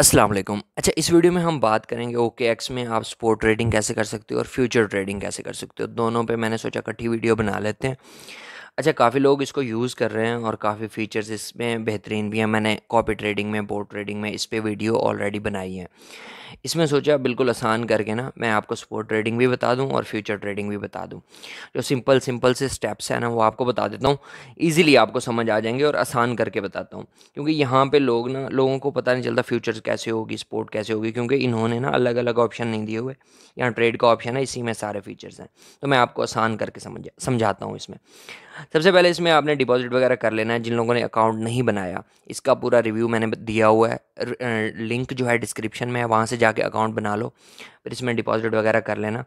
असलम अच्छा इस वीडियो में हम बात करेंगे ओके एक्स में आप स्पोर्ट ट्रेडिंग कैसे कर सकते हो और फ्यूचर ट्रेडिंग कैसे कर सकते हो दोनों पे मैंने सोचा इकट्ठी वीडियो बना लेते हैं अच्छा काफ़ी लोग इसको यूज़ कर रहे हैं और काफ़ी फीचर्स इसमें बेहतरीन भी हैं मैंने कॉपी ट्रेडिंग में बोर्ड ट्रेडिंग में इस पर वीडियो ऑलरेडी बनाई है इसमें सोचा बिल्कुल आसान करके ना मैं आपको स्पोर्ट ट्रेडिंग भी बता दूं और फ्यूचर ट्रेडिंग भी बता दूं जो सिंपल सिंपल से स्टेप्स हैं ना वो आपको बता देता हूँ ईजिली आपको समझ आ जाएंगे और आसान करके बताता हूँ क्योंकि यहाँ पे लोग ना लोगों को पता नहीं चलता फ्यूचर्स कैसे होगी स्पोर्ट कैसे होगी क्योंकि इन्होंने ना अलग अलग ऑप्शन नहीं दिए हुए यहाँ ट्रेड का ऑप्शन है इसी में सारे फीचर्स हैं तो मैं आपको आसान करके समझ समझाता हूँ इसमें सबसे पहले इसमें आपने डिपॉजिट वगैरह कर लेना है जिन लोगों ने अकाउंट नहीं बनाया इसका पूरा रिव्यू मैंने दिया हुआ है लिंक जो है डिस्क्रिप्शन में है वहाँ से जाके अकाउंट बना लो फिर इसमें डिपॉजिट वगैरह कर लेना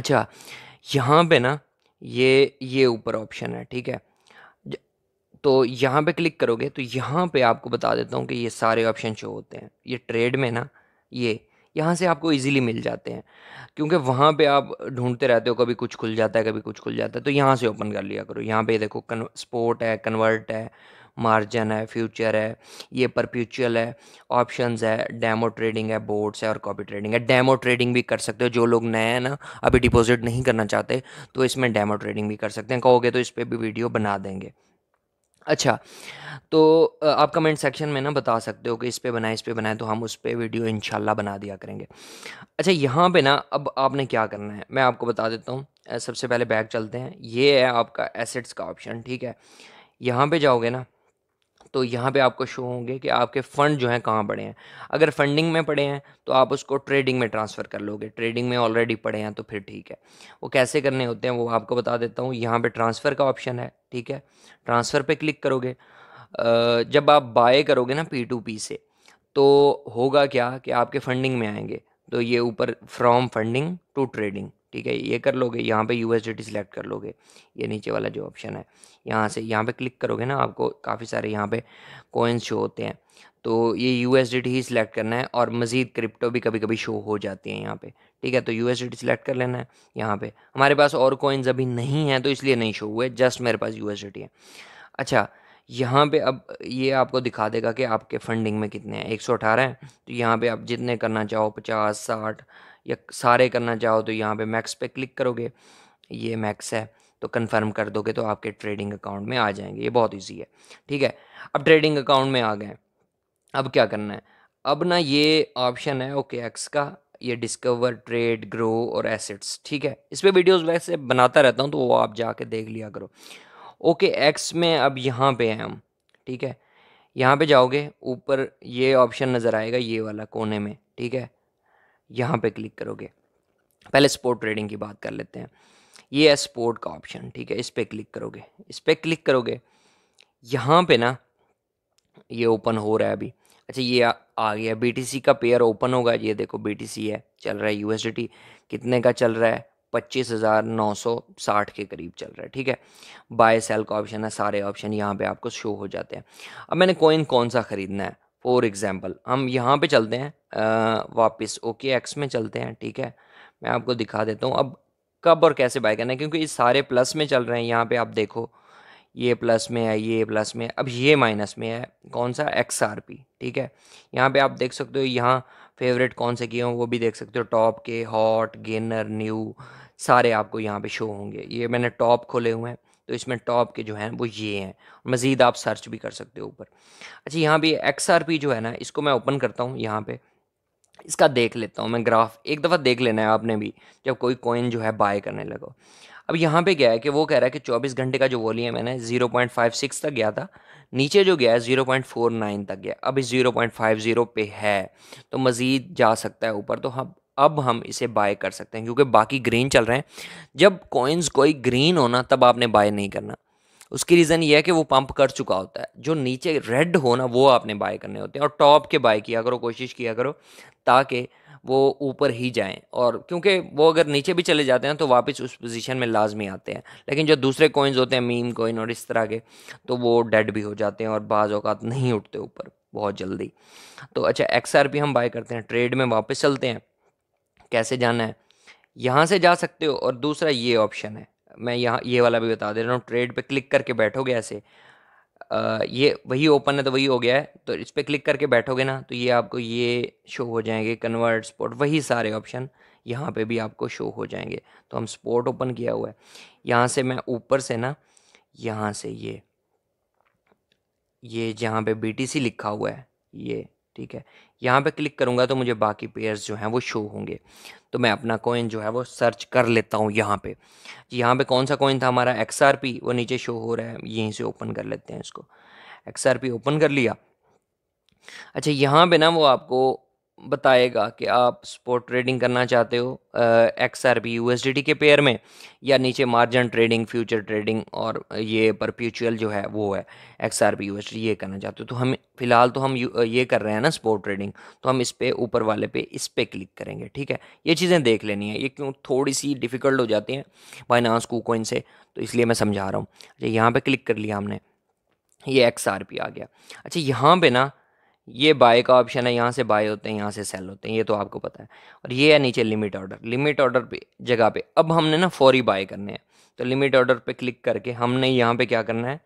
अच्छा यहाँ पे ना ये ये ऊपर ऑप्शन है ठीक है तो यहाँ पे क्लिक करोगे तो यहाँ पे आपको बता देता हूँ कि ये सारे ऑप्शन शो होते हैं ये ट्रेड में ना ये यहाँ से आपको इजीली मिल जाते हैं क्योंकि वहाँ पे आप ढूंढते रहते हो कभी कुछ खुल जाता है कभी कुछ खुल जाता है तो यहाँ से ओपन कर लिया करो यहाँ पे देखो कन स्पोर्ट है कन्वर्ट है मार्जिन है फ्यूचर है ये परप्यूचुअल है ऑप्शंस है डेमो ट्रेडिंग है बोर्ड्स है और कॉपी ट्रेडिंग है डेमो ट्रेडिंग भी कर सकते हो जो लोग नए हैं ना अभी डिपॉजिट नहीं करना चाहते तो इसमें डेमो ट्रेडिंग भी कर सकते हैं कहोगे तो इस पर भी वीडियो बना देंगे अच्छा तो आप कमेंट सेक्शन में ना बता सकते हो कि इस पर बनाए इस पर बनाए तो हम उस पर वीडियो इनशाला बना दिया करेंगे अच्छा यहाँ पे ना अब आपने क्या करना है मैं आपको बता देता हूँ सबसे पहले बैग चलते हैं ये है आपका एसेट्स का ऑप्शन ठीक है यहाँ पे जाओगे ना तो यहाँ पे आपको शो होंगे कि आपके फ़ंड जो हैं कहाँ पड़े हैं अगर फंडिंग में पड़े हैं तो आप उसको ट्रेडिंग में ट्रांसफ़र कर लोगे ट्रेडिंग में ऑलरेडी पड़े हैं तो फिर ठीक है वो कैसे करने होते हैं वो आपको बता देता हूँ यहाँ पे ट्रांसफ़र का ऑप्शन है ठीक है ट्रांसफ़र पे क्लिक करोगे जब आप बाय करोगे ना पी टू पी से तो होगा क्या कि आपके फंडिंग में आएंगे तो ये ऊपर फ्रॉम फंडिंग टू ट्रेडिंग ठीक है ये कर लोगे यहाँ पे U S D T select कर लोगे ये नीचे वाला जो ऑप्शन है यहाँ से यहाँ पे क्लिक करोगे ना आपको काफ़ी सारे यहाँ पे कोइंस शो होते हैं तो ये यू एस डी टी ही सिलेक्ट करना है और मज़ीद क्रिप्टो भी कभी कभी शो हो जाती हैं यहाँ पे ठीक है तो यू एस सिलेक्ट कर लेना है यहाँ पे हमारे पास और कॉइन्स अभी नहीं है तो इसलिए नहीं शो हुए जस्ट मेरे पास यू है अच्छा यहाँ पे अब ये आपको दिखा देगा कि आपके फंडिंग में कितने हैं एक सौ अठारह हैं तो यहाँ पे आप जितने करना चाहो पचास साठ या सारे करना चाहो तो यहाँ पे मैक्स पे क्लिक करोगे ये मैक्स है तो कंफर्म कर दोगे तो आपके ट्रेडिंग अकाउंट में आ जाएंगे ये बहुत ईजी है ठीक है अब ट्रेडिंग अकाउंट में आ गए अब क्या करना है अब ना ये ऑप्शन है ओके एक्स का ये डिस्कवर ट्रेड ग्रो और एसेट्स ठीक है इस पर वीडियोज़ वैसे बनाता रहता हूँ तो वो आप जाके देख लिया करो ओके एक्स में अब यहाँ पे हैं हम ठीक है यहाँ पे जाओगे ऊपर ये ऑप्शन नज़र आएगा ये वाला कोने में ठीक है यहाँ पे क्लिक करोगे पहले स्पोर्ट ट्रेडिंग की बात कर लेते हैं ये है स्पोर्ट का ऑप्शन ठीक है इस पर क्लिक करोगे इस पर क्लिक करोगे यहाँ पे ना ये ओपन हो रहा है अभी अच्छा ये आ, गया बी का पेयर ओपन होगा ये देखो बी है चल रहा है यू कितने का चल रहा है पच्चीस हज़ार नौ सौ साठ के करीब चल रहा है ठीक है बाय सेल का ऑप्शन है सारे ऑप्शन यहाँ पे आपको शो हो जाते हैं अब मैंने कोइन कौन सा ख़रीदना है फॉर एग्ज़ाम्पल हम यहाँ पे चलते हैं वापस ओके एक्स में चलते हैं ठीक है मैं आपको दिखा देता हूँ अब कब और कैसे बाय करना है क्योंकि ये सारे प्लस में चल रहे हैं यहाँ पर आप देखो ये प्लस में है ये प्लस में अब ये माइनस में है कौन सा एक्स आर पी ठीक है यहाँ पे आप देख सकते हो यहाँ फेवरेट कौन से किए हों वो भी देख सकते हो टॉप के हॉट गेनर न्यू सारे आपको यहाँ पे शो होंगे ये मैंने टॉप खोले हुए हैं तो इसमें टॉप के जो हैं वो ये हैं मज़ीद आप सर्च भी कर सकते हो ऊपर अच्छा यहाँ भी एक्स आर पी जो है ना इसको मैं ओपन करता हूँ यहाँ पर इसका देख लेता हूँ मैं ग्राफ एक दफ़ा देख लेना है आपने भी जब कोई कॉइन जो है बाय करने लगा अब यहाँ पे गया है कि वो कह रहा है कि 24 घंटे का जो वॉल्यूम है ना सिक्स तक गया था नीचे जो गया है नाइन तक गया अभी ज़ीरो पे है तो मज़ीद जा सकता है ऊपर तो हम अब हम इसे बाय कर सकते हैं क्योंकि बाकी ग्रीन चल रहे हैं जब कॉइन्स कोई ग्रीन होना तब आपने बाय नहीं करना उसकी रीज़न ये है कि वो पंप कर चुका होता है जो नीचे रेड होना वो आपने बाय करने होते हैं और टॉप के बाय किया करो कोशिश किया करो ताकि वो ऊपर ही जाएं और क्योंकि वो अगर नीचे भी चले जाते हैं तो वापस उस पोजीशन में लाजमी आते हैं लेकिन जो दूसरे कोइंस होते हैं मीम कोइन और इस तरह के तो वो डेड भी हो जाते हैं और बाज़ अवत नहीं उठते ऊपर बहुत जल्दी तो अच्छा एक्स हम बाई करते हैं ट्रेड में वापस चलते हैं कैसे जाना है यहाँ से जा सकते हो और दूसरा ये ऑप्शन है मैं यहाँ ये वाला भी बता दे रहा हूँ ट्रेड पे क्लिक करके बैठोगे ऐसे ये वही ओपन है तो वही हो गया है तो इस पर क्लिक करके बैठोगे ना तो ये आपको ये शो हो जाएँगे कन्वर्ट स्पोर्ट वही सारे ऑप्शन यहाँ पे भी आपको शो हो जाएंगे तो हम स्पोर्ट ओपन किया हुआ है यहाँ से मैं ऊपर से ना यहाँ से ये ये जहाँ पे बी लिखा हुआ है ये ठीक है यहाँ पे क्लिक करूँगा तो मुझे बाकी पेयर्स जो हैं वो शो होंगे तो मैं अपना कॉइन जो है वो सर्च कर लेता हूँ यहाँ पे यहाँ पे कौन सा कॉइन था हमारा एक्स वो नीचे शो हो रहा है यहीं से ओपन कर लेते हैं इसको एक्स ओपन कर लिया अच्छा यहाँ पे ना वो आपको बताएगा कि आप स्पोर्ट ट्रेडिंग करना चाहते हो एक्स आर पी यू के पेयर में या नीचे मार्जिन ट्रेडिंग फ्यूचर ट्रेडिंग और ये परप्यूचुअल जो है वो है एक्स आर पी यू ये करना चाहते हो तो हम फिलहाल तो हम ये कर रहे हैं ना स्पोर्ट ट्रेडिंग तो हम इस पर ऊपर वाले पे इस पर क्लिक करेंगे ठीक है ये चीज़ें देख लेनी है ये क्यों थोड़ी सी डिफ़िकल्ट हो जाती हैं को कोइन से तो इसलिए मैं समझा रहा हूँ अच्छा यहाँ पर क्लिक कर लिया हमने ये एक्स आर पी आ गया अच्छा यहाँ पर ना ये बाय का ऑप्शन है यहाँ से बाय होते हैं यहाँ से सेल होते हैं ये तो आपको पता है और ये है नीचे लिमिट ऑर्डर लिमिट ऑर्डर पे जगह पे अब हमने ना फौरी बाय करने हैं तो लिमिट ऑर्डर पे क्लिक करके हमने यहाँ पे क्या करना है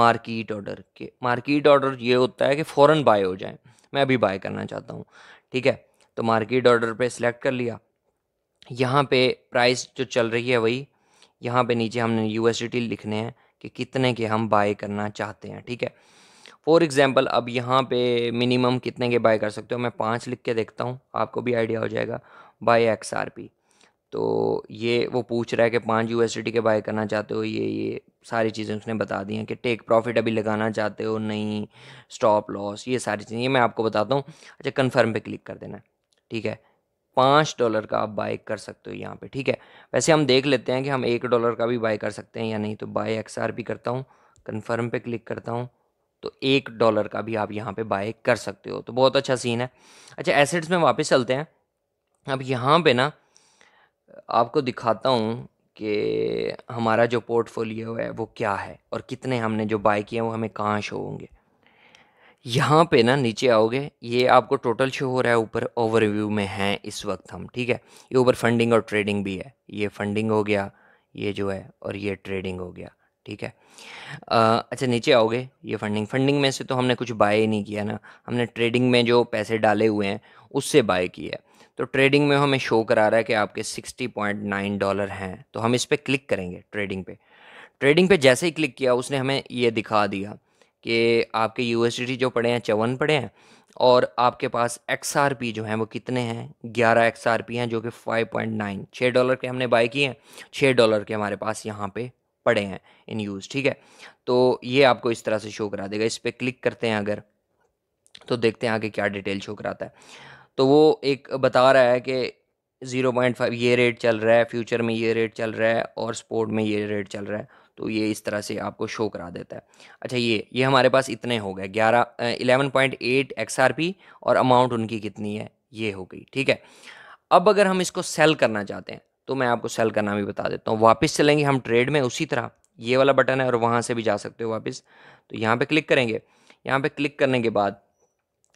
मार्किट ऑर्डर के मार्किट ऑर्डर ये होता है कि फ़ौरन बाय हो जाए मैं अभी बाय करना चाहता हूँ ठीक है तो मार्किट ऑर्डर पर सिलेक्ट कर लिया यहाँ पर प्राइस जो चल रही है वही यहाँ पर नीचे हमने यू लिखने हैं कि कितने के हम बाय करना चाहते हैं ठीक है फॉर एग्ज़ाम्पल अब यहाँ पे मिनिमम कितने के बाय कर सकते हो मैं पाँच लिख के देखता हूँ आपको भी आइडिया हो जाएगा बाय एक्स आर पी तो ये वो पूछ रहा है कि पाँच यू के बाय करना चाहते हो ये ये सारी चीज़ें उसने बता दी हैं कि टेक प्रॉफिट अभी लगाना चाहते हो नहीं स्टॉप लॉस ये सारी चीज़ें ये मैं आपको बताता हूँ अच्छा कन्फर्म पर क्लिक कर देना है ठीक है पाँच डॉलर का आप बाय कर सकते हो यहाँ पे ठीक है वैसे हम देख लेते हैं कि हम एक डॉलर का भी बाय कर सकते हैं या नहीं तो बाय एक्स करता हूँ कन्फर्म पे क्लिक करता हूँ तो एक डॉलर का भी आप यहाँ पे बाय कर सकते हो तो बहुत अच्छा सीन है अच्छा एसेट्स में वापस चलते हैं अब यहाँ पे ना आपको दिखाता हूँ कि हमारा जो पोर्टफोलियो है वो क्या है और कितने हमने जो बाय किए वो हमें कहाँ शो होंगे यहाँ पे ना नीचे आओगे ये आपको टोटल शो हो रहा है ऊपर ओवरव्यू में है इस वक्त हम ठीक है ये ऊपर फंडिंग और ट्रेडिंग भी है ये फंडिंग हो गया ये जो है और ये ट्रेडिंग हो गया ठीक है अच्छा नीचे आओगे ये फंडिंग फंडिंग में से तो हमने कुछ बाय नहीं किया ना हमने ट्रेडिंग में जो पैसे डाले हुए हैं उससे बाय किया तो ट्रेडिंग में हमें शो करा रहा है कि आपके 60.9 डॉलर हैं तो हम इस पर क्लिक करेंगे ट्रेडिंग पे ट्रेडिंग पे जैसे ही क्लिक किया उसने हमें ये दिखा दिया कि आपके यू जो पड़े हैं चौवन पड़े हैं और आपके पास एक्स जो हैं वो कितने हैं ग्यारह एक्स हैं जो कि फाइव पॉइंट नाइन छः डॉलर के हमने बाय किए हैं छः डॉलर के हमारे पास यहाँ पर पड़े हैं इन यूज़ ठीक है तो ये आपको इस तरह से शो करा देगा इस पर क्लिक करते हैं अगर तो देखते हैं आगे क्या डिटेल शो कराता है तो वो एक बता रहा है कि ज़ीरो पॉइंट फाइव ये रेट चल रहा है फ्यूचर में ये रेट चल रहा है और स्पोर्ट में ये रेट चल रहा है तो ये इस तरह से आपको शो करा देता है अच्छा ये ये हमारे पास इतने हो गए ग्यारह eleven point eight X R P और अमाउंट उनकी कितनी है ये हो गई ठीक है अब अगर हम इसको सेल करना चाहते हैं तो मैं आपको सेल का नाम भी बता देता हूँ वापस चलेंगे हम ट्रेड में उसी तरह ये वाला बटन है और वहाँ से भी जा सकते हो वापस तो यहाँ पे क्लिक करेंगे यहाँ पे क्लिक करने के बाद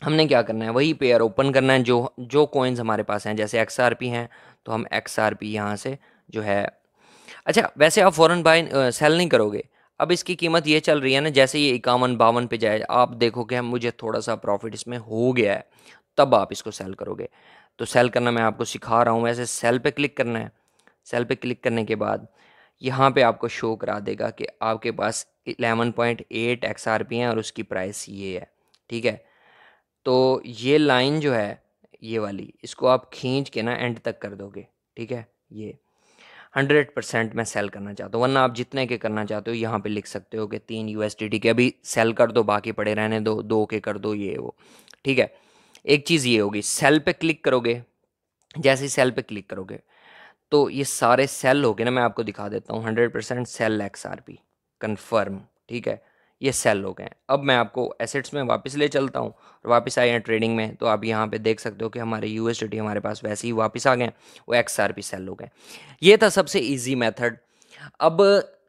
हमने क्या करना है वही पेयर ओपन करना है जो जो कोइंस हमारे पास हैं जैसे एक्स आर पी हैं तो हम एक्स आर पी यहाँ से जो है अच्छा वैसे आप फ़ौरन बाय सेल नहीं करोगे अब इसकी कीमत ये चल रही है ना जैसे ये इक्यावन बावन पे जाए आप देखो कि मुझे थोड़ा सा प्रॉफिट इसमें हो गया है तब आप इसको सेल करोगे तो सेल करना मैं आपको सिखा रहा हूँ वैसे सेल पे क्लिक करना है सेल पे क्लिक करने के बाद यहाँ पे आपको शो करा देगा कि आपके पास 11.8 पी हैं और उसकी प्राइस ये है ठीक है तो ये लाइन जो है ये वाली इसको आप खींच के ना एंड तक कर दोगे ठीक है ये हंड्रेड परसेंट मैं सेल करना चाहता हूँ वरना आप जितने के करना चाहते हो यहाँ पे लिख सकते हो कि तीन यू के अभी सेल कर दो बाकी पड़े रहने दो दो के कर दो ये वो ठीक है एक चीज़ ये होगी सेल पे क्लिक करोगे जैसे ही सेल पे क्लिक करोगे तो ये सारे सेल हो गए ना मैं आपको दिखा देता हूँ hundred percent sell X R P confirm ठीक है ये सेल हो गए अब मैं आपको एसेट्स में वापस ले चलता हूँ और वापस आए हैं ट्रेडिंग में तो आप यहाँ पे देख सकते हो कि हमारे यू हमारे पास वैसे ही वापस आ गए वो एक्स आर पी सेल हो गए ये था सबसे ईजी मैथड अब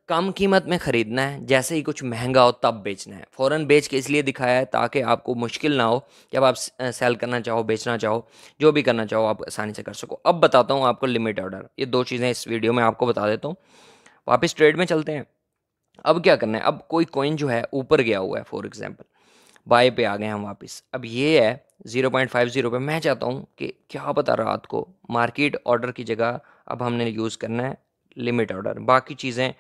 कम कीमत में ख़रीदना है जैसे ही कुछ महंगा हो तब बेचना है फ़ौरन बेच के इसलिए दिखाया है ताकि आपको मुश्किल ना हो जब आप सेल करना चाहो बेचना चाहो जो भी करना चाहो आप आसानी से कर सको अब बताता हूँ आपको लिमिट ऑर्डर ये दो चीज़ें इस वीडियो में आपको बता देता हूँ वापस ट्रेड में चलते हैं अब क्या करना है अब कोई कोइन जो है ऊपर गया हुआ है फॉर एग्ज़ाम्पल बाय पे आ गए हम वापस अब ये है ज़ीरो पॉइंट फाइव ज़ीरो पर मैं चाहता हूँ कि क्या पता रात को मार्केट ऑर्डर की जगह अब हमने यूज़ करना है लिमिट ऑर्डर बाकी चीज़ें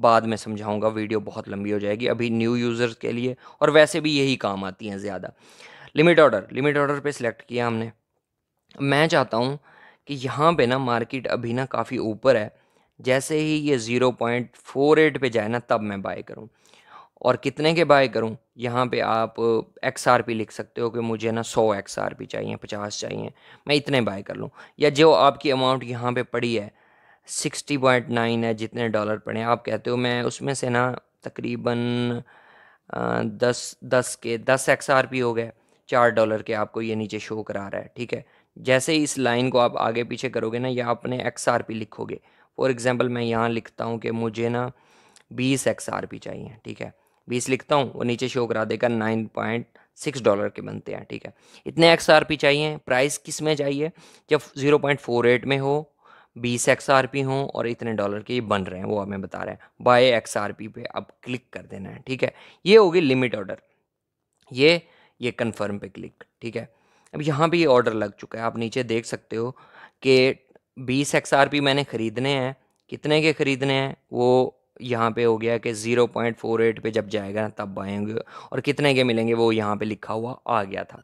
बाद में समझाऊँगा वीडियो बहुत लंबी हो जाएगी अभी न्यू यूज़र्स के लिए और वैसे भी यही काम आती हैं ज़्यादा लिमिट ऑर्डर लिमिट ऑर्डर पे सिलेक्ट किया हमने मैं चाहता हूँ कि यहाँ पे ना मार्केट अभी ना काफ़ी ऊपर है जैसे ही ये ज़ीरो पॉइंट फोर एट पर जाए ना तब मैं बाय करूँ और कितने के बाय करूँ यहाँ पे आप एक्स आर पी लिख सकते हो कि मुझे ना सौ एक्स आर पी चाहिए पचास चाहिए मैं इतने बाय कर लूँ या जो आपकी अमाउंट यहाँ पे पड़ी है सिक्सटी पॉइंट नाइन है जितने डॉलर पड़े आप कहते हो मैं उसमें से ना तकरीबन दस दस के दस एक्स आर पी हो गए चार डॉलर के आपको ये नीचे शो करा रहा है ठीक है जैसे इस लाइन को आप आगे पीछे करोगे ना या अपने एक्स आर पी लिखोगे फॉर एग्ज़ाम्पल मैं यहाँ लिखता हूँ कि मुझे ना बीस एक्स आर पी चाहिए ठीक है बीस लिखता हूँ वो नीचे शो करा देगा नाइन पॉइंट सिक्स डॉलर के बनते हैं ठीक है इतने एक्स आर पी चाहिए प्राइस किस में चाहिए जब ज़ीरो पॉइंट फोर एट में हो बीस एक्स आर पी हों और इतने डॉलर के ये बन रहे हैं वो हमें बता रहे हैं बाय एक्स आर पी पे अब क्लिक कर देना है ठीक है ये होगी लिमिट ऑर्डर ये ये कन्फर्म पे क्लिक ठीक है अब यहाँ भी ऑर्डर लग चुका है आप नीचे देख सकते हो कि बीस एक्स आर पी मैंने ख़रीदने हैं कितने के ख़रीदने हैं वो यहाँ पे हो गया कि ज़ीरो पॉइंट फोर एट पर जब जाएगा तब आएंगे और कितने के मिलेंगे वो यहाँ पे लिखा हुआ आ गया था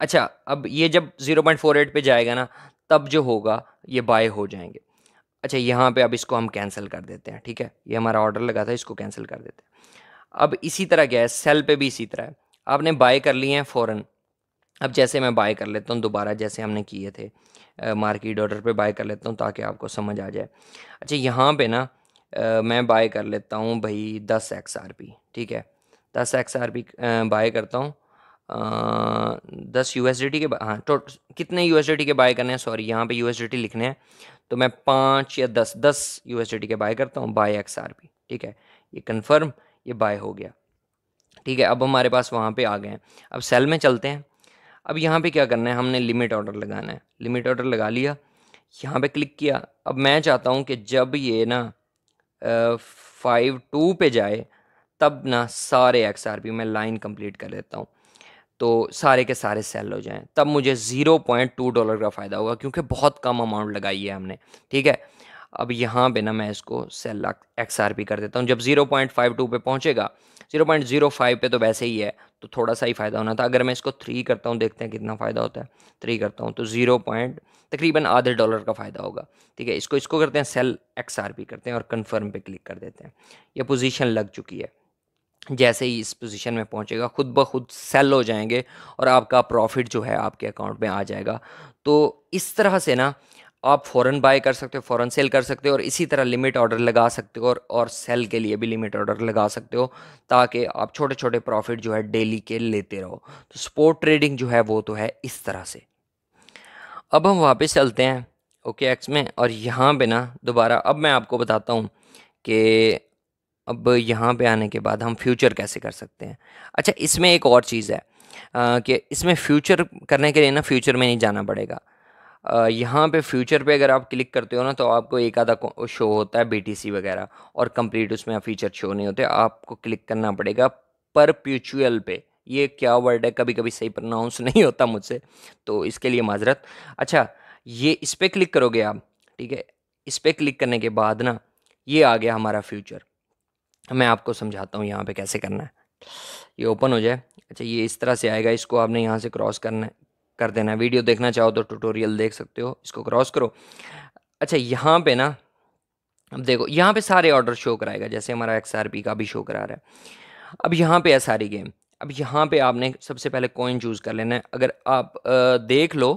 अच्छा अब ये जब ज़ीरो पॉइंट फोर एट पर जाएगा ना तब जो होगा ये बाय हो जाएंगे अच्छा यहाँ पे अब इसको हम कैंसिल कर देते हैं ठीक है ये हमारा ऑर्डर लगा था इसको कैंसिल कर देते हैं अब इसी तरह क्या है सेल पे भी इसी तरह है आपने बाय कर लिए हैं फ़ौरन अब जैसे मैं बाय कर लेता हूँ दोबारा जैसे हमने किए थे मार्केट ऑर्डर पे बाय कर लेता हूँ ताकि आपको समझ आ जाए अच्छा यहाँ पे ना आ, मैं बाय कर लेता हूँ भाई दस एक्स आर पी ठीक है दस एक्स आर पी बाय करता हूँ दस यू एस डी टी के हाँ टो तो कितने यू के बाय करने हैं सॉरी यहाँ पे यू एस डी टी लिखने हैं तो मैं पाँच या दस दस यू एस डी टी के बाय करता हूँ बाय एक्स आर पी ठीक है ये कन्फर्म ये बाय हो गया ठीक है अब हमारे पास वहाँ पे आ गए हैं अब सेल में चलते हैं अब यहाँ पे क्या करना है हमने लिमिट ऑर्डर लगाना है लिमिट ऑर्डर लगा लिया यहाँ पे क्लिक किया अब मैं चाहता हूँ कि जब ये ना फाइव टू पे जाए तब ना सारे एक्स आर पी मैं लाइन कंप्लीट कर देता हूँ तो सारे के सारे सेल हो जाएं तब मुझे ज़ीरो पॉइंट टू डॉलर का फ़ायदा होगा क्योंकि बहुत कम अमाउंट लगाई है हमने ठीक है अब यहाँ पे ना मैं इसको सेल एक्स आर पी कर देता हूँ जब ज़ीरो पॉइंट फाइव टू पर पहुँचेगा ज़ीरो पॉइंट ज़ीरो फाइव पे तो वैसे ही है तो थोड़ा सा ही फ़ायदा होना था अगर मैं इसको थ्री करता हूँ देखते हैं कितना फ़ायदा होता है थ्री करता हूँ तो ज़ीरो पॉइंट तकरीबन आधे डॉलर का फ़ायदा होगा ठीक है इसको इसको करते हैं सेल एक्स आर पी करते हैं और कन्फर्म पे क्लिक कर देते हैं यह पोजीशन लग चुकी है जैसे ही इस पोजीशन में पहुंचेगा खुद ब खुद सेल हो जाएंगे और आपका प्रॉफिट जो है आपके अकाउंट में आ जाएगा तो इस तरह से ना आप फ़ौरन बाय कर सकते हो फ़ौरन सेल कर सकते हो और इसी तरह लिमिट ऑर्डर लगा सकते हो और, और सेल के लिए भी लिमिट ऑर्डर लगा सकते हो ताकि आप छोटे छोटे प्रॉफिट जो है डेली के लेते रहो तो स्पोर्ट ट्रेडिंग जो है वो तो है इस तरह से अब हम वापस चलते हैं ओके एक्स में और यहाँ पर ना दोबारा अब मैं आपको बताता हूँ कि अब यहाँ पे आने के बाद हम फ्यूचर कैसे कर सकते हैं अच्छा इसमें एक और चीज़ है आ, कि इसमें फ्यूचर करने के लिए ना फ्यूचर में नहीं जाना पड़ेगा यहाँ पे फ्यूचर पे अगर आप क्लिक करते हो ना तो आपको एक आधा शो होता है बीटीसी वगैरह और कंप्लीट उसमें फीचर शो नहीं होते आपको क्लिक करना पड़ेगा पर प्यूचुअल पे ये क्या वर्ड है कभी कभी सही प्रनाउंस नहीं होता मुझसे तो इसके लिए माजरत अच्छा ये इस पर क्लिक करोगे आप ठीक है इस पर क्लिक करने के बाद ना ये आ गया हमारा फ्यूचर मैं आपको समझाता हूँ यहाँ पे कैसे करना है ये ओपन हो जाए अच्छा ये इस तरह से आएगा इसको आपने यहाँ से क्रॉस करना कर देना है वीडियो देखना चाहो तो ट्यूटोरियल देख सकते हो इसको क्रॉस करो अच्छा यहाँ पे ना अब देखो यहाँ पे सारे ऑर्डर शो कराएगा जैसे हमारा एक्स का भी शो करा रहा है अब यहाँ पे है सारी गेम अब यहाँ पे आपने सबसे पहले कॉइन चूज़ कर लेना है अगर आप आ, देख लो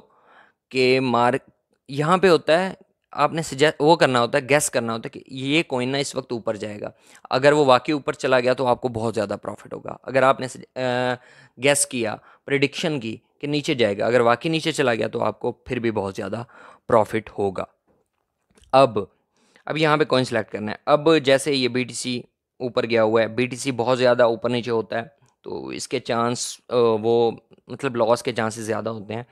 कि मार्क यहाँ पे होता है आपने सजेस्ट वो करना होता है गैस करना होता है कि ये कॉइन ना इस वक्त ऊपर जाएगा अगर वो वाकई ऊपर चला गया तो आपको बहुत ज़्यादा प्रॉफिट होगा अगर आपने गैस किया प्रडिक्शन की कि नीचे जाएगा अगर वाकई नीचे चला गया तो आपको फिर भी बहुत ज़्यादा प्रॉफिट होगा अब अब यहाँ पे कॉइन सेलेक्ट करना है अब जैसे ये बी ऊपर गया हुआ है बी बहुत ज़्यादा ऊपर नीचे होता है तो इसके चांस वो मतलब लॉस के चांसेस ज़्यादा होते हैं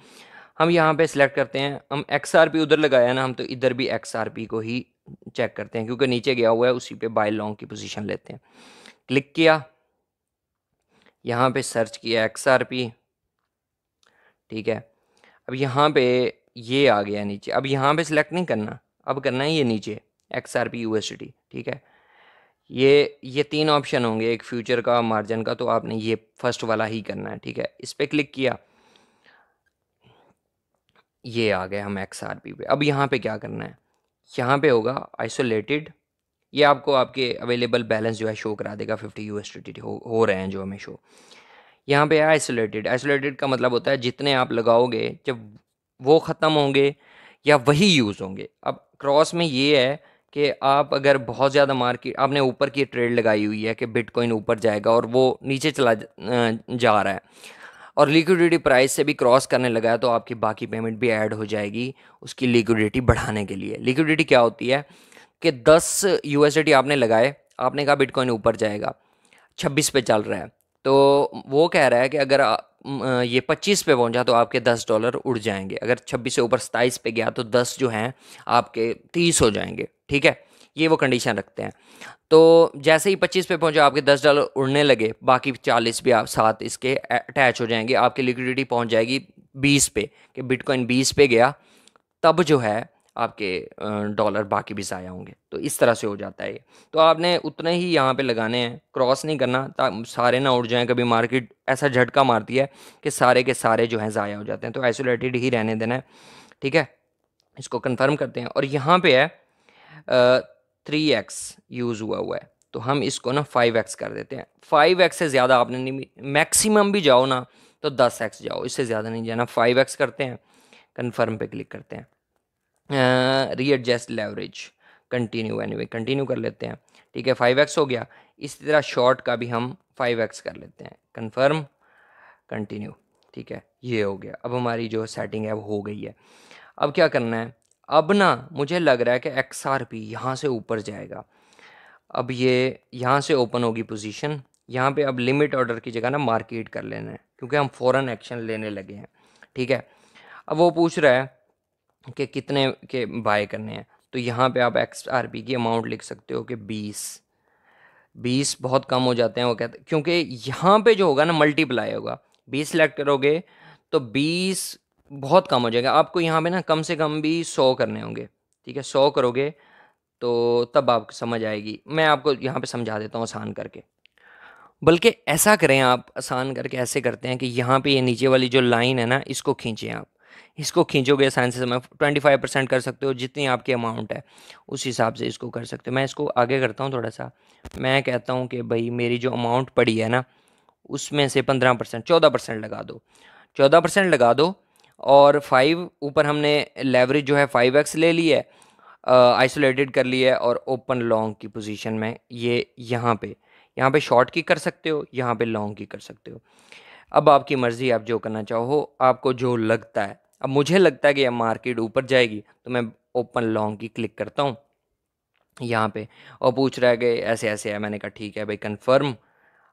हम यहाँ पे सिलेक्ट करते हैं हम एक्स आर पी उधर लगाया ना हम तो इधर भी एक्स आर पी को ही चेक करते हैं क्योंकि नीचे गया हुआ है उसी पे बाय लॉन्ग की पोजीशन लेते हैं क्लिक किया यहाँ पे सर्च किया एक्स आर पी ठीक है अब यहाँ पे ये आ गया नीचे अब यहाँ पे सिलेक्ट नहीं करना अब करना है ये नीचे X R P U S D ठीक है ये ये तीन ऑप्शन होंगे एक फ्यूचर का मार्जिन का तो आपने ये फर्स्ट वाला ही करना है ठीक है इस पर क्लिक किया ये आ गए हम एक्स आर पी पे अब यहाँ पे क्या करना है यहाँ पे होगा आइसोलेटेड ये आपको आपके अवेलेबल बैलेंस जो है शो करा देगा fifty U S T T हो रहे हैं जो हमें शो यहाँ पे है आइसोलेटेड आइसोलेटेड का मतलब होता है जितने आप लगाओगे जब वो ख़त्म होंगे या वही यूज़ होंगे अब क्रॉस में ये है कि आप अगर बहुत ज़्यादा मार्केट आपने ऊपर की ट्रेड लगाई हुई है कि बिटकॉइन ऊपर जाएगा और वो नीचे चला जा रहा है और लिक्विडिटी प्राइस से भी क्रॉस करने लगा है तो आपकी बाकी पेमेंट भी ऐड हो जाएगी उसकी लिक्विडिटी बढ़ाने के लिए लिक्विडिटी क्या होती है कि दस यू आपने लगाए आपने कहा बिटकॉइन ऊपर जाएगा छब्बीस पे चल रहा है तो वो कह रहा है कि अगर ये 25 पे पहुंचा तो आपके 10 डॉलर उड़ जाएंगे अगर 26 से ऊपर सत्ताईस पे गया तो 10 जो हैं आपके 30 हो जाएंगे ठीक है ये वो कंडीशन रखते हैं तो जैसे ही पच्चीस पे पहुंचे आपके दस डॉलर उड़ने लगे बाकी चालीस भी आप साथ इसके अटैच हो जाएंगे आपकी लिक्विडिटी पहुंच जाएगी बीस पे कि बिटकॉइन बीस पे गया तब जो है आपके डॉलर बाकी भी ज़ाया होंगे तो इस तरह से हो जाता है तो आपने उतने ही यहाँ पे लगाने हैं क्रॉस नहीं करना सारे ना उड़ जाएं कभी मार्केट ऐसा झटका मारती है कि सारे के सारे जो हैं ज़ाया हो जाते हैं तो आइसोलेटेड ही रहने देना है ठीक है इसको कंफर्म करते हैं और यहाँ पे है थ्री एक्स यूज़ हुआ हुआ है तो हम इसको ना फाइव एक्स कर देते हैं फाइव एक्स से ज़्यादा आपने नहीं मैक्सिमम भी जाओ ना तो दस एक्स जाओ इससे ज़्यादा नहीं जाना फाइव एक्स करते हैं कन्फर्म पे क्लिक करते हैं readjust leverage continue any continue कर लेते हैं ठीक है फाइव एक्स हो गया इसी तरह शॉर्ट का भी हम फाइव एक्स कर लेते हैं कन्फर्म कंटिन्यू ठीक है ये हो गया अब हमारी जो सेटिंग है वो हो गई है अब क्या करना है अब ना मुझे लग रहा है कि एक्स आर पी यहाँ से ऊपर जाएगा अब ये यहाँ से ओपन होगी पोजीशन यहाँ पे अब लिमिट ऑर्डर की जगह ना मार्केट कर लेना है क्योंकि हम फ़ौरन एक्शन लेने लगे हैं ठीक है अब वो पूछ रहा है कि कितने के बाय करने हैं तो यहाँ पे आप एक्स आर पी की अमाउंट लिख सकते हो कि बीस बीस बहुत कम हो जाते हैं वो कहते क्योंकि यहाँ पे जो होगा ना मल्टीप्लाई होगा बीस सेलेक्ट करोगे तो बीस बहुत कम हो जाएगा आपको यहाँ पे ना कम से कम भी सौ करने होंगे ठीक है सौ करोगे तो तब आपको समझ आएगी मैं आपको यहाँ पे समझा देता हूँ आसान करके बल्कि ऐसा करें आप आसान करके ऐसे करते हैं कि यहाँ पे ये नीचे वाली जो लाइन है ना इसको खींचें आप इसको खींचोगे आसान से समय ट्वेंटी फाइव परसेंट कर सकते हो जितनी आपकी अमाउंट है उस हिसाब से इसको कर सकते हो मैं इसको आगे करता हूँ थोड़ा सा मैं कहता हूँ कि भाई मेरी जो अमाउंट पड़ी है ना उसमें से पंद्रह परसेंट चौदह परसेंट लगा दो चौदह परसेंट लगा दो और फाइव ऊपर हमने लेवरेज जो है फाइव एक्स ले ली है आइसोलेटेड uh, कर लिया है और ओपन लॉन्ग की पोजीशन में ये यहाँ पे यहाँ पे शॉर्ट की कर सकते हो यहाँ पे लॉन्ग की कर सकते हो अब आपकी मर्ज़ी आप जो करना चाहो आपको जो लगता है अब मुझे लगता है कि अब मार्केट ऊपर जाएगी तो मैं ओपन लॉन्ग की क्लिक करता हूँ यहाँ पे और पूछ रहा है कि ऐसे ऐसे है मैंने कहा ठीक है भाई कन्फर्म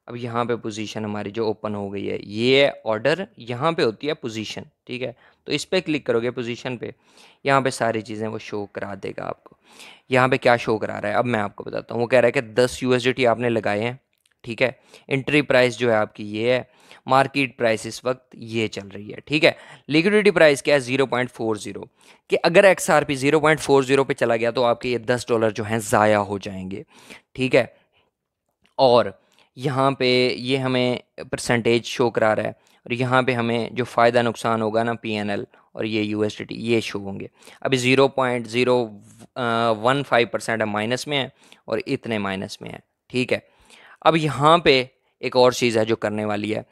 अब यहाँ पे पोजीशन हमारी जो ओपन हो गई है ये ऑर्डर यहाँ पे होती है पोजीशन ठीक है तो इस पर क्लिक करोगे पोजीशन पे यहाँ पे सारी चीज़ें वो शो करा देगा आपको यहाँ पे क्या शो करा रहा है अब मैं आपको बताता हूँ वो कह रहा है कि दस यू आपने लगाए हैं ठीक है एंट्री प्राइस जो है आपकी ये है मार्केट प्राइस इस वक्त ये चल रही है ठीक है लिक्विडिटी प्राइस क्या है जीरो पॉइंट फोर जीरो कि अगर X R P zero point four zero पे चला गया तो आपके ये दस डॉलर जो हैं ज़ाया हो जाएंगे ठीक है और यहाँ पे ये हमें परसेंटेज शो करा रहा है और यहाँ पे हमें जो फ़ायदा नुकसान होगा ना पी एन एल और ये यू एस टी ये शो होंगे अभी zero point zero one five percent minus में है और इतने माइनस में है ठीक है अब यहाँ पे एक और चीज़ है जो करने वाली है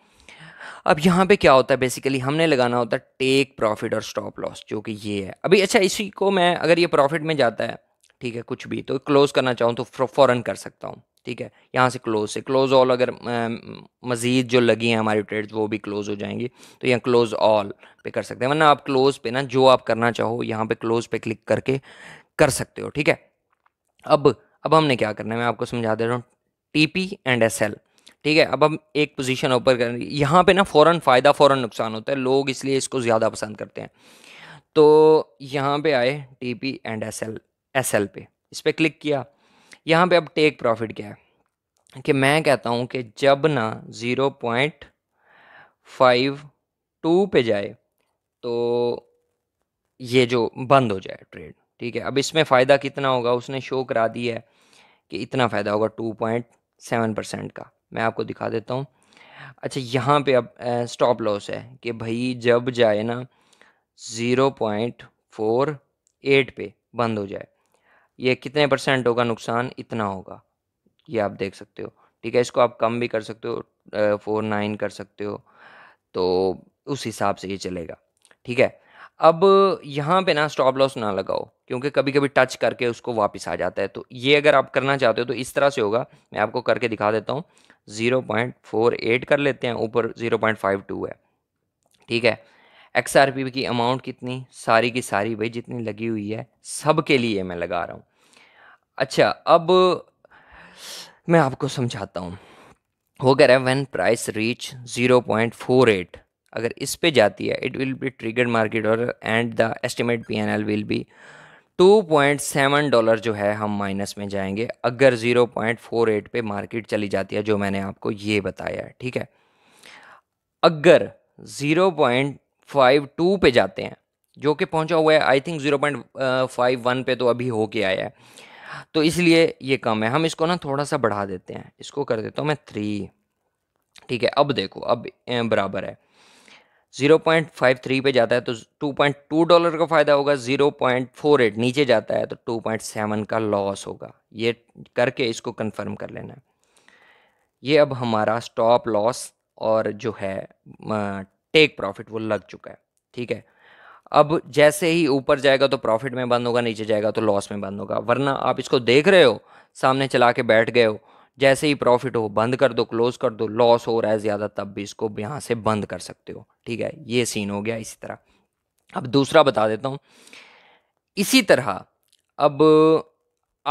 अब यहाँ पे क्या होता है बेसिकली हमने लगाना होता है टेक प्रॉफिट और स्टॉप लॉस जो कि ये है अभी अच्छा इसी को मैं अगर ये प्रॉफिट में जाता है ठीक है कुछ भी तो क्लोज़ करना चाहूँ तो फ़ौरन कर सकता हूँ ठीक है यहाँ से क्लोज से क्लोज ऑल अगर मज़ीद जो लगी हैं हमारी ट्रेड्स वो भी क्लोज हो जाएंगी तो यहाँ क्लोज ऑल पे कर सकते हैं वरना आप क्लोज पे ना जो आप करना चाहो यहाँ पे क्लोज पे क्लिक करके कर सकते हो ठीक है अब अब हमने क्या करना है मैं आपको समझा दे रहा हूँ T P and S L ठीक है अब हम एक पोजीशन ऊपर कर यहाँ पे ना फ़ौरन फ़ायदा फ़ौरन नुकसान होता है लोग इसलिए इसको ज़्यादा पसंद करते हैं तो यहाँ पे आए T P and S L S L पे इस पर क्लिक किया यहाँ पे अब टेक प्रॉफिट क्या है कि मैं कहता हूँ कि जब ना ज़ीरो पॉइंट फाइव टू पे जाए तो ये जो बंद हो जाए ट्रेड ठीक है अब इसमें फ़ायदा कितना होगा उसने शो करा दी है कि इतना फ़ायदा होगा टू पॉइंट सेवन परसेंट का मैं आपको दिखा देता हूँ अच्छा यहाँ पे अब स्टॉप लॉस है कि भाई जब जाए ना ज़ीरो पॉइंट फोर एट पे बंद हो जाए ये कितने परसेंट होगा नुकसान इतना होगा ये आप देख सकते हो ठीक है इसको आप कम भी कर सकते हो फोर नाइन कर सकते हो तो उस हिसाब से ये चलेगा ठीक है अब यहाँ पे ना स्टॉप लॉस ना लगाओ क्योंकि कभी कभी टच करके उसको वापस आ जाता है तो ये अगर आप करना चाहते हो तो इस तरह से होगा मैं आपको करके दिखा देता हूँ ज़ीरो पॉइंट फोर एट कर लेते हैं ऊपर ज़ीरो पॉइंट फाइव टू है ठीक है एक्स आर पी की अमाउंट कितनी सारी की सारी भाई जितनी लगी हुई है सब के लिए मैं लगा रहा हूँ अच्छा अब मैं आपको समझाता हूँ हो गया है one price reach zero point four eight अगर इस पे जाती है it will be triggered market और and the estimate P N L will be two point seven dollar जो है हम माइनस में जाएंगे अगर ज़ीरो पॉइंट फोर एट पर मार्केट चली जाती है जो मैंने आपको ये बताया है ठीक है अगर ज़ीरो पॉइंट फाइव टू पे जाते हैं जो कि पहुंचा हुआ है I think zero point five one पे तो अभी हो के आया है तो इसलिए ये कम है हम इसको ना थोड़ा सा बढ़ा देते हैं इसको कर देता हूँ मैं थ्री ठीक है अब देखो अब बराबर है ज़ीरो पॉइंट फाइव थ्री पे जाता है तो टू पॉइंट टू डॉलर का फ़ायदा होगा ज़ीरो पॉइंट फोर एट नीचे जाता है तो टू पॉइंट सेवन का लॉस होगा ये करके इसको कन्फर्म कर लेना ये अब हमारा स्टॉप लॉस और जो है टेक प्रॉफिट वो लग चुका है ठीक है अब जैसे ही ऊपर जाएगा तो प्रॉफिट में बंद होगा नीचे जाएगा तो लॉस में बंद होगा वरना आप इसको देख रहे हो सामने चला के बैठ गए हो जैसे ही प्रॉफिट हो बंद कर दो क्लोज कर दो लॉस हो रहा है ज़्यादा तब भी इसको यहाँ से बंद कर सकते हो ठीक है ये सीन हो गया इसी तरह अब दूसरा बता देता हूँ इसी तरह अब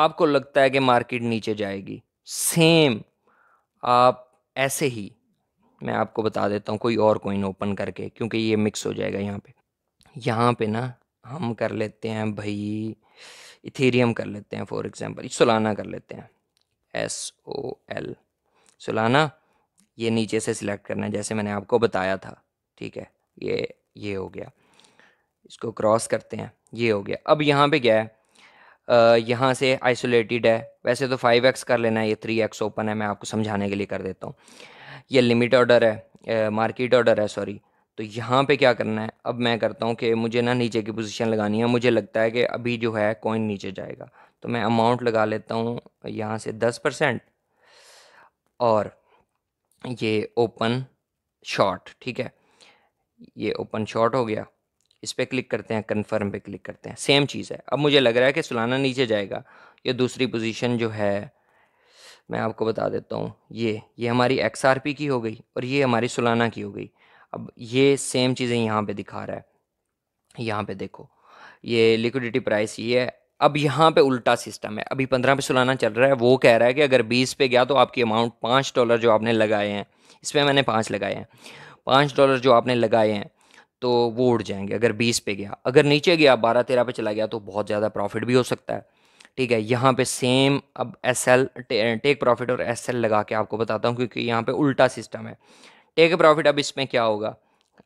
आपको लगता है कि मार्केट नीचे जाएगी सेम आप ऐसे ही मैं आपको बता देता हूँ कोई और कोइन ओपन करके क्योंकि ये मिक्स हो जाएगा यहाँ पे यहाँ पे ना हम कर लेते हैं भाई इथेरियम कर लेते हैं फॉर एग्ज़ाम्पल सोलाना कर लेते हैं एस ओ एल सोलाना ये नीचे से सिलेक्ट करना है जैसे मैंने आपको बताया था ठीक है ये ये हो गया इसको क्रॉस करते हैं ये हो गया अब यहाँ पर गया है यहाँ से आइसोलेटेड है वैसे तो फाइव एक्स कर लेना है ये थ्री एक्स ओपन है मैं आपको समझाने के लिए कर देता हूँ ये लिमिट ऑर्डर है मार्केट ऑर्डर है सॉरी तो यहाँ पे क्या करना है अब मैं करता हूँ कि मुझे ना नीचे की पोजीशन लगानी है मुझे लगता है कि अभी जो है कॉइन नीचे जाएगा तो मैं अमाउंट लगा लेता हूँ यहाँ से दस परसेंट और ये ओपन शॉर्ट ठीक है ये ओपन शॉर्ट हो गया इस पर क्लिक करते हैं कन्फर्म पे क्लिक करते हैं सेम चीज़ है अब मुझे लग रहा है कि सुलाना नीचे जाएगा ये दूसरी पोजिशन जो है मैं आपको बता देता हूँ ये ये हमारी एक्स आर पी की हो गई और ये हमारी सुलाना की हो गई अब ये सेम चीज़ें यहाँ पे दिखा रहा है यहाँ पे देखो ये लिक्विडिटी प्राइस ये है अब यहाँ पे उल्टा सिस्टम है अभी पंद्रह पे सुलाना चल रहा है वो कह रहा है कि अगर बीस पे गया तो आपकी अमाउंट पाँच डॉलर जो आपने लगाए हैं इस पर मैंने पाँच लगाए हैं पाँच डॉलर जो आपने लगाए हैं तो वो उड़ जाएंगे अगर बीस पे गया अगर नीचे गया बारह तेरह पे चला गया तो बहुत ज़्यादा प्रॉफिट भी हो सकता है ठीक है यहाँ पे सेम अब एस एल टेक प्रॉफिट और एस एल लगा के आपको बताता हूँ क्योंकि यहाँ पे उल्टा सिस्टम है टेक प्रॉफिट अब इसमें क्या होगा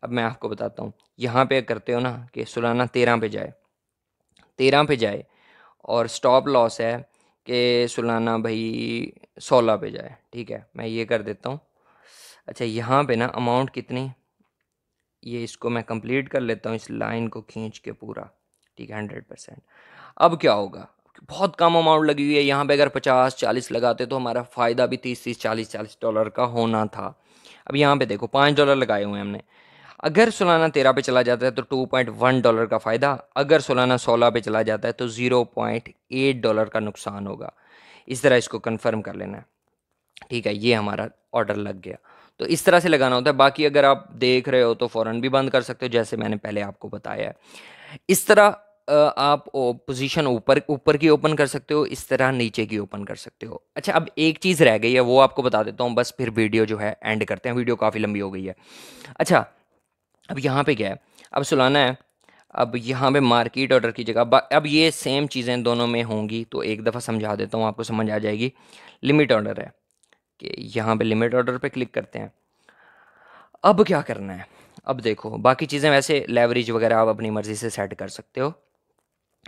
अब मैं आपको बताता हूँ यहाँ पे करते हो ना कि सुलाना तेरह पे जाए तेरह पे जाए और स्टॉप लॉस है कि सुलाना भाई सोलह पे जाए ठीक है मैं ये कर देता हूँ अच्छा यहाँ पे ना अमाउंट कितनी ये इसको मैं कंप्लीट कर लेता हूँ इस लाइन को खींच के पूरा ठीक है हंड्रेड परसेंट अब क्या होगा बहुत कम अमाउंट लगी हुई है यहाँ पे अगर पचास चालीस लगाते तो हमारा फ़ायदा भी तीस तीस चालीस चालीस डॉलर का होना था अब यहाँ पे देखो पाँच डॉलर लगाए हुए हैं हमने अगर सोलाना तेरह पे चला जाता है तो टू पॉइंट वन डॉलर का फ़ायदा अगर सोलाना सोलह पे चला जाता है तो ज़ीरो पॉइंट एट डॉलर का नुकसान होगा इस तरह इसको कन्फर्म कर लेना है ठीक है ये हमारा ऑर्डर लग गया तो इस तरह से लगाना होता है बाकी अगर आप देख रहे हो तो फ़ौरन भी बंद कर सकते हो जैसे मैंने पहले आपको बताया है इस तरह आप पोजीशन ऊपर ऊपर की ओपन कर सकते हो इस तरह नीचे की ओपन कर सकते हो अच्छा अब एक चीज़ रह गई है वो आपको बता देता हूँ बस फिर वीडियो जो है एंड करते हैं वीडियो काफ़ी लंबी हो गई है अच्छा अब यहाँ पे क्या है अब सुलाना है अब यहाँ पे मार्केट ऑर्डर की जगह अब ये सेम चीज़ें दोनों में होंगी तो एक दफ़ा समझा देता हूँ आपको समझ आ जाएगी लिमिट ऑर्डर है कि यहाँ पर लिमिट ऑर्डर पर क्लिक करते हैं अब क्या करना है अब देखो बाकी चीज़ें वैसे लेवरेज वगैरह आप अपनी मर्ज़ी से सेट कर सकते हो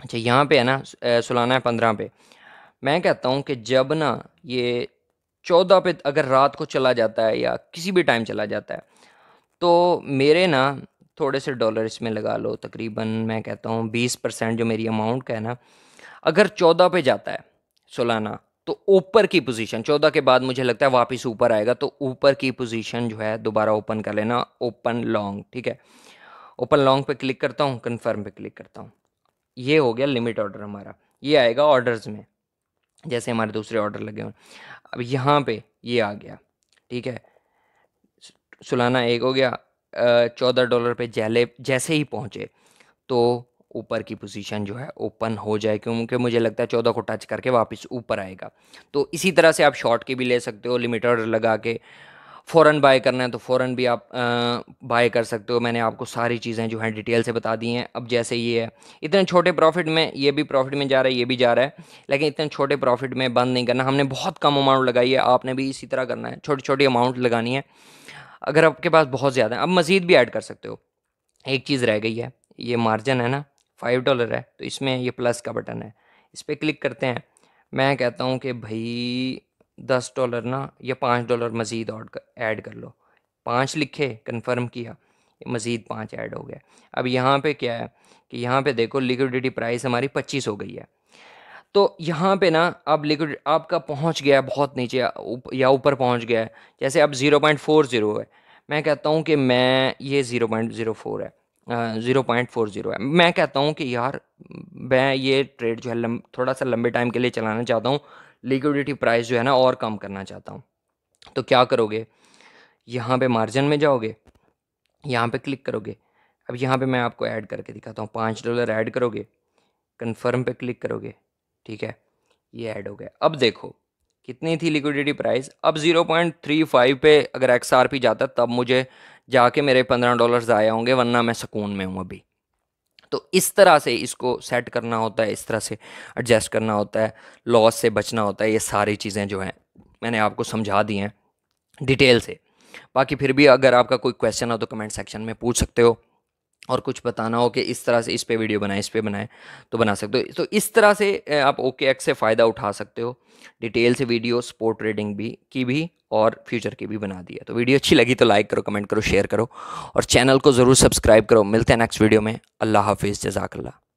अच्छा यहाँ पे है ना सुलाना है पंद्रह पे मैं कहता हूँ कि जब ना ये चौदह पे अगर रात को चला जाता है या किसी भी टाइम चला जाता है तो मेरे ना थोड़े से डॉलर इसमें लगा लो तकरीबन मैं कहता हूँ बीस परसेंट जो मेरी अमाउंट का है ना अगर चौदह पे जाता है सोलाना तो ऊपर की पोजीशन चौदह के बाद मुझे लगता है वापस ऊपर आएगा तो ऊपर की पोजीशन जो है दोबारा ओपन कर लेना ओपन लॉन्ग ठीक है ओपन लॉन्ग पे क्लिक करता हूँ कन्फर्म पे क्लिक करता हूँ ये हो गया लिमिट ऑर्डर हमारा ये आएगा ऑर्डर्स में जैसे हमारे दूसरे ऑर्डर लगे हुए अब यहाँ पे ये आ गया ठीक है सुलाना एक हो गया चौदह डॉलर पे जैले जैसे ही पहुँचे तो ऊपर की पोजीशन जो है ओपन हो जाए क्योंकि मुझे लगता है चौदह को टच करके वापस ऊपर आएगा तो इसी तरह से आप शॉर्ट के भी ले सकते हो लिमिट ऑर्डर लगा के फ़ौरन बाय करना है तो फ़ौरन भी आप बाय कर सकते हो मैंने आपको सारी चीज़ें जो हैं डिटेल से बता दी हैं अब जैसे ये है इतने छोटे प्रॉफिट में ये भी प्रॉफिट में जा रहा है ये भी जा रहा है लेकिन इतने छोटे प्रॉफिट में बंद नहीं करना हमने बहुत कम अमाउंट लगाई है आपने भी इसी तरह करना है छोटी छोटी अमाउंट लगानी है अगर आपके पास बहुत ज़्यादा है अब मज़ीद भी ऐड कर सकते हो एक चीज़ रह गई है ये मार्जिन है ना फाइव डॉलर है तो इसमें ये प्लस का बटन है इस पर क्लिक करते हैं मैं कहता हूँ कि भाई दस डॉलर ना या पाँच डॉलर मज़ीद और ऐड कर लो पाँच लिखे कन्फर्म किया मज़ीद पाँच ऐड हो गया अब यहाँ पे क्या है कि यहाँ पे देखो लिक्विडिटी प्राइस हमारी पच्चीस हो गई है तो यहाँ पे ना अब लिक्विड आपका पहुँच गया बहुत नीचे या ऊपर पहुँच गया है जैसे अब ज़ीरो पॉइंट फोर ज़ीरो है मैं कहता हूँ कि मैं ये ज़ीरो पॉइंट ज़ीरो फोर है ज़ीरो पॉइंट फोर ज़ीरो है मैं कहता हूँ कि यार मैं ये ट्रेड जो है थोड़ा सा लंबे टाइम के लिए चलाना चाहता हूँ लिक्विडिटी प्राइस जो है ना और कम करना चाहता हूँ तो क्या करोगे यहाँ पे मार्जिन में जाओगे यहाँ पे क्लिक करोगे अब यहाँ पे मैं आपको ऐड करके दिखाता हूँ पाँच डॉलर ऐड करोगे कन्फर्म पे क्लिक करोगे ठीक है ये ऐड हो गया अब देखो कितनी थी लिक्विडिटी प्राइस अब 0.35 पे अगर एक्स जाता तब मुझे जाके मेरे पंद्रह डॉलर्स आए होंगे वरना मैं सुकून में हूँ अभी तो इस तरह से इसको सेट करना होता है इस तरह से एडजस्ट करना होता है लॉस से बचना होता है ये सारी चीज़ें जो हैं मैंने आपको समझा दी हैं डिटेल से बाकी फिर भी अगर आपका कोई क्वेश्चन हो तो कमेंट सेक्शन में पूछ सकते हो और कुछ बताना हो कि इस तरह से इस पे वीडियो बनाए इस पे बनाए तो बना सकते हो तो इस तरह से आप ओके एक्स से फ़ायदा उठा सकते हो डिटेल से वीडियो स्पोर्ट रेडिंग भी की भी और फ्यूचर की भी बना दिया तो वीडियो अच्छी लगी तो लाइक करो कमेंट करो शेयर करो और चैनल को ज़रूर सब्सक्राइब करो मिलते हैं नेक्स्ट वीडियो में अल्लाह हाफिज़ जजाकल्ला